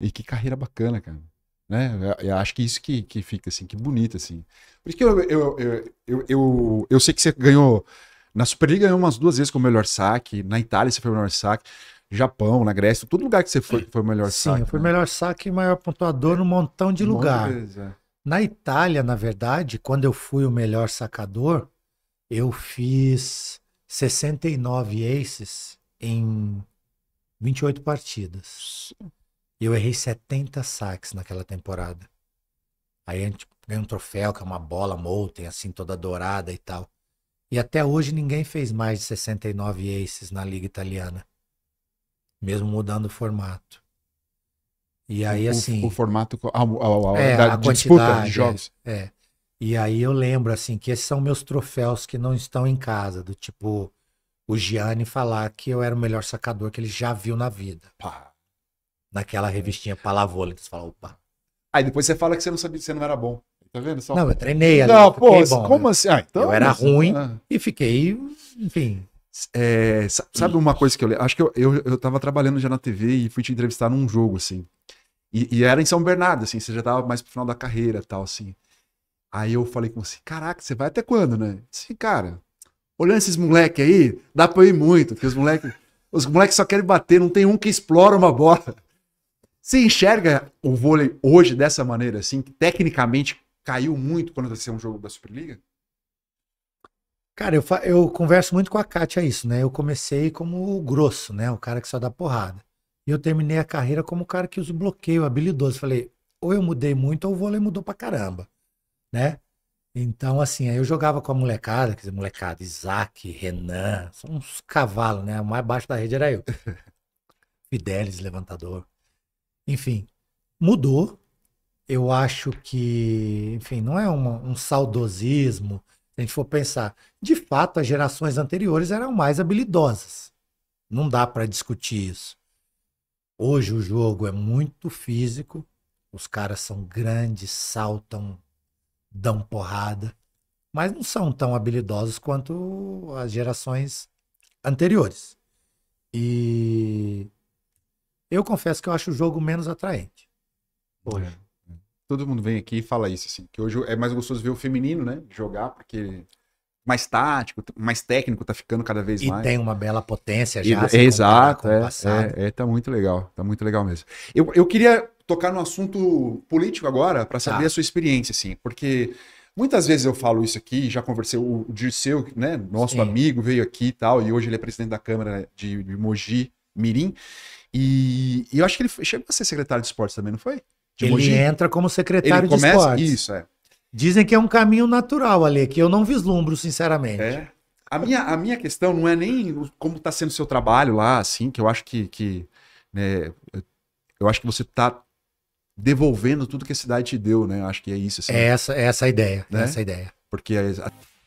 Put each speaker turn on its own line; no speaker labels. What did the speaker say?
E que carreira bacana, cara. Né? Eu, acho que isso que, que fica, assim, que bonito, assim. Por isso que eu, eu, eu, eu, eu, eu sei que você ganhou. Na Superliga ganhou umas duas vezes com o melhor saque. Na Itália você foi o melhor saque. Japão, na Grécia, todo lugar que você foi, foi o melhor Sim, saque. Sim, foi
o né? melhor saque e maior pontuador num montão de um lugar. De é. Na Itália, na verdade, quando eu fui o melhor sacador, eu fiz 69 aces em 28 partidas. E eu errei 70 saques naquela temporada. Aí a gente ganhou um troféu, que é uma bola molten, assim, toda dourada e tal. E até hoje ninguém fez mais de 69 aces na Liga Italiana. Mesmo mudando o formato. E aí, o, assim. O formato. A, a, a, é, da, a de disputa de jogos. É, é. E aí eu lembro, assim, que esses são meus troféus que não estão em casa. Do tipo, o Gianni falar que eu era o melhor sacador que ele já viu na vida. Pá naquela revistinha Palavôlei. Então você fala, opa.
Aí depois você fala que você não sabia que você não era bom. Tá vendo? Só... Não, eu treinei ali. Não, pô, bom, como né? assim? Ah, então, eu era é né? ruim ah.
e fiquei, enfim. É,
sabe uma coisa que eu lembro? Acho que eu, eu, eu tava trabalhando já na TV e fui te entrevistar num jogo, assim. E, e, era em São Bernardo, assim, você já tava mais pro final da carreira tal, assim. Aí eu falei com você, caraca, você vai até quando, né? Assim, cara, olhando esses moleque aí, dá pra ir muito, porque os moleques os moleques só querem bater, não tem um que explora uma bola. Se enxerga o vôlei hoje dessa maneira, assim, que tecnicamente caiu muito quando aconteceu um jogo da Superliga?
Cara, eu, eu converso muito com a Kátia isso, né? Eu comecei como o grosso, né? O cara que só dá porrada. E eu terminei a carreira como o cara que usa bloqueio, habilidoso. Falei, ou eu mudei muito ou o vôlei mudou pra caramba, né? Então, assim, aí eu jogava com a molecada, quer dizer, molecada, Isaac, Renan, são uns cavalos, né? O mais baixo da rede era eu. Fidelis, levantador. Enfim, mudou. Eu acho que, enfim, não é uma, um saudosismo. Se a gente for pensar, de fato, as gerações anteriores eram mais habilidosas. Não dá para discutir isso. Hoje o jogo é muito físico. Os caras são grandes, saltam, dão porrada, mas não são tão habilidosos quanto as gerações anteriores. E eu confesso que eu acho o jogo menos atraente.
Hoje. É. Todo mundo vem aqui e fala isso, assim, que hoje é mais gostoso ver o feminino, né? Jogar, porque mais tático, mais técnico, tá ficando cada vez e mais. E tem uma bela potência já. E, é assim, exato, é, é, é, tá muito legal, tá muito legal mesmo. Eu, eu queria tocar no assunto político agora, para saber tá. a sua experiência, assim, porque muitas vezes eu falo isso aqui, já conversei, o Dirceu, né, nosso Sim. amigo, veio aqui e tal, e hoje ele é presidente da Câmara de, de Mogi Mirim, e, e eu acho que ele chegou a ser secretário de esportes também, não foi?
De ele Mogi. entra como secretário ele de começa, esportes. Isso, é. Dizem que é um caminho natural, Ale, que eu não vislumbro, sinceramente. É. A minha, a minha questão não é nem como
está sendo o seu trabalho lá, assim, que eu acho que. que né, eu acho que você está devolvendo tudo que a cidade te deu, né? Eu acho que é isso. Assim, é essa, é essa a ideia. Né? Essa a ideia. Porque. A...